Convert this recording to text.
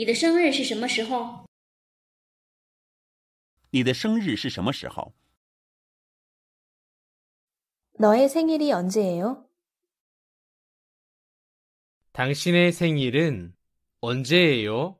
你的生日是什么时候？你的生日是什么时候？너의생일이언제예 요？ 당신의생일은언제예 요？